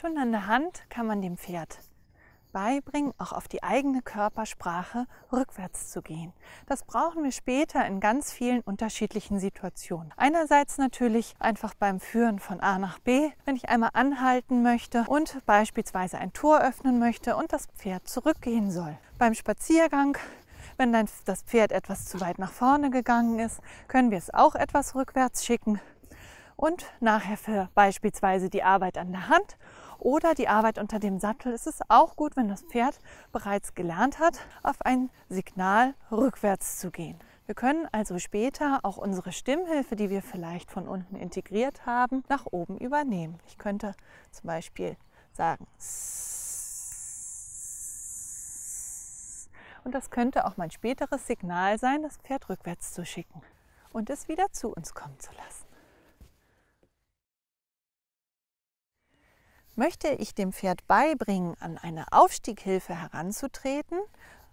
Schon an der Hand kann man dem Pferd beibringen, auch auf die eigene Körpersprache rückwärts zu gehen. Das brauchen wir später in ganz vielen unterschiedlichen Situationen. Einerseits natürlich einfach beim Führen von A nach B, wenn ich einmal anhalten möchte und beispielsweise ein Tor öffnen möchte und das Pferd zurückgehen soll. Beim Spaziergang wenn dann das Pferd etwas zu weit nach vorne gegangen ist, können wir es auch etwas rückwärts schicken und nachher für beispielsweise die Arbeit an der Hand oder die Arbeit unter dem Sattel. Es ist auch gut, wenn das Pferd bereits gelernt hat, auf ein Signal rückwärts zu gehen. Wir können also später auch unsere Stimmhilfe, die wir vielleicht von unten integriert haben, nach oben übernehmen. Ich könnte zum Beispiel sagen. Und das könnte auch mein späteres Signal sein, das Pferd rückwärts zu schicken und es wieder zu uns kommen zu lassen. Möchte ich dem Pferd beibringen, an eine Aufstieghilfe heranzutreten,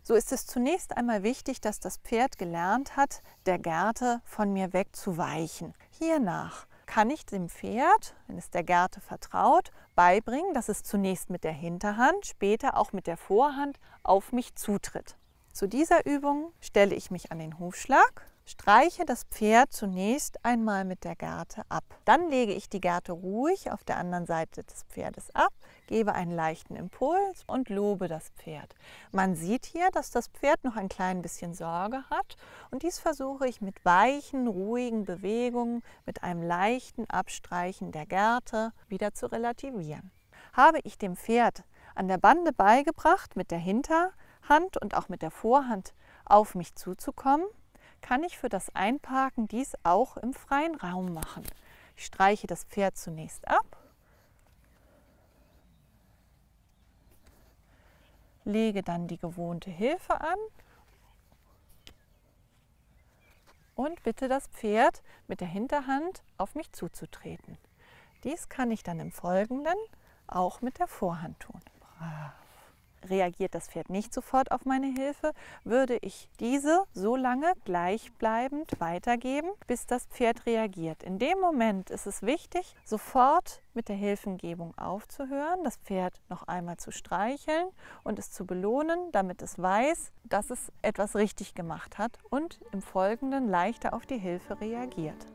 so ist es zunächst einmal wichtig, dass das Pferd gelernt hat, der Gerte von mir wegzuweichen. Hiernach kann ich dem Pferd, wenn es der Gerte vertraut, beibringen, dass es zunächst mit der Hinterhand, später auch mit der Vorhand auf mich zutritt. Zu dieser Übung stelle ich mich an den Hufschlag Streiche das Pferd zunächst einmal mit der Gerte ab. Dann lege ich die Gerte ruhig auf der anderen Seite des Pferdes ab, gebe einen leichten Impuls und lobe das Pferd. Man sieht hier, dass das Pferd noch ein klein bisschen Sorge hat und dies versuche ich mit weichen, ruhigen Bewegungen, mit einem leichten Abstreichen der Gerte wieder zu relativieren. Habe ich dem Pferd an der Bande beigebracht, mit der Hinterhand und auch mit der Vorhand auf mich zuzukommen, kann ich für das Einparken dies auch im freien Raum machen. Ich streiche das Pferd zunächst ab, lege dann die gewohnte Hilfe an und bitte das Pferd mit der Hinterhand auf mich zuzutreten. Dies kann ich dann im Folgenden auch mit der Vorhand tun. Brav reagiert das Pferd nicht sofort auf meine Hilfe, würde ich diese so lange gleichbleibend weitergeben, bis das Pferd reagiert. In dem Moment ist es wichtig, sofort mit der Hilfengebung aufzuhören, das Pferd noch einmal zu streicheln und es zu belohnen, damit es weiß, dass es etwas richtig gemacht hat und im Folgenden leichter auf die Hilfe reagiert.